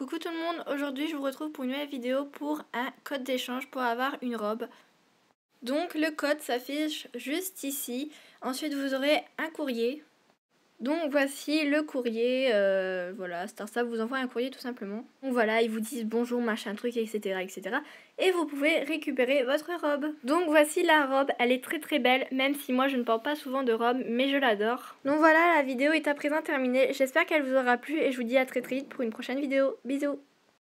Coucou tout le monde, aujourd'hui je vous retrouve pour une nouvelle vidéo pour un code d'échange pour avoir une robe. Donc le code s'affiche juste ici. Ensuite vous aurez un courrier donc voici le courrier, euh, voilà, Star vous envoie un courrier tout simplement. Donc voilà, ils vous disent bonjour, machin, truc, etc., etc. Et vous pouvez récupérer votre robe. Donc voici la robe, elle est très très belle, même si moi je ne porte pas souvent de robe, mais je l'adore. Donc voilà, la vidéo est à présent terminée, j'espère qu'elle vous aura plu et je vous dis à très très vite pour une prochaine vidéo. Bisous